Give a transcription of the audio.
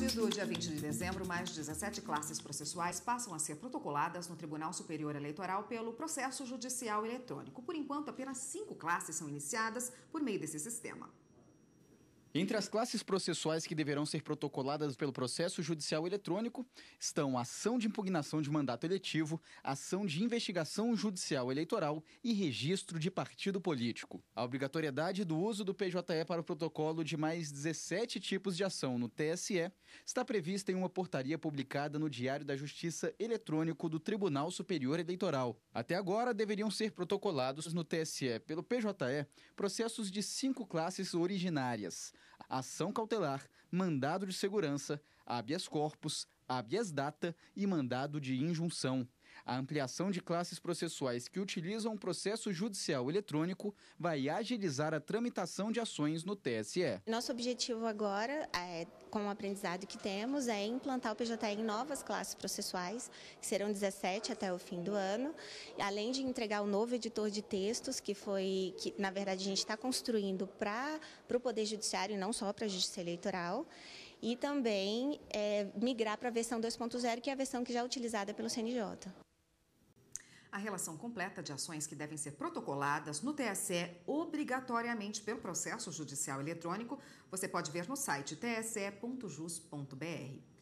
partir do dia 20 de dezembro, mais 17 classes processuais passam a ser protocoladas no Tribunal Superior Eleitoral pelo processo judicial eletrônico. Por enquanto, apenas cinco classes são iniciadas por meio desse sistema. Entre as classes processuais que deverão ser protocoladas pelo processo judicial eletrônico estão ação de impugnação de mandato eletivo, ação de investigação judicial eleitoral e registro de partido político. A obrigatoriedade do uso do PJE para o protocolo de mais 17 tipos de ação no TSE está prevista em uma portaria publicada no Diário da Justiça Eletrônico do Tribunal Superior Eleitoral. Até agora deveriam ser protocolados no TSE pelo PJE processos de cinco classes originárias ação cautelar, mandado de segurança, habeas corpus, habeas data e mandado de injunção. A ampliação de classes processuais que utilizam o processo judicial eletrônico vai agilizar a tramitação de ações no TSE. Nosso objetivo agora, é, com o aprendizado que temos, é implantar o PJE em novas classes processuais, que serão 17 até o fim do ano, além de entregar o novo editor de textos, que foi, que na verdade a gente está construindo para o Poder Judiciário, e não só para a Justiça Eleitoral e também é, migrar para a versão 2.0, que é a versão que já é utilizada pelo CNJ. A relação completa de ações que devem ser protocoladas no TSE obrigatoriamente pelo processo judicial eletrônico você pode ver no site tse.jus.br.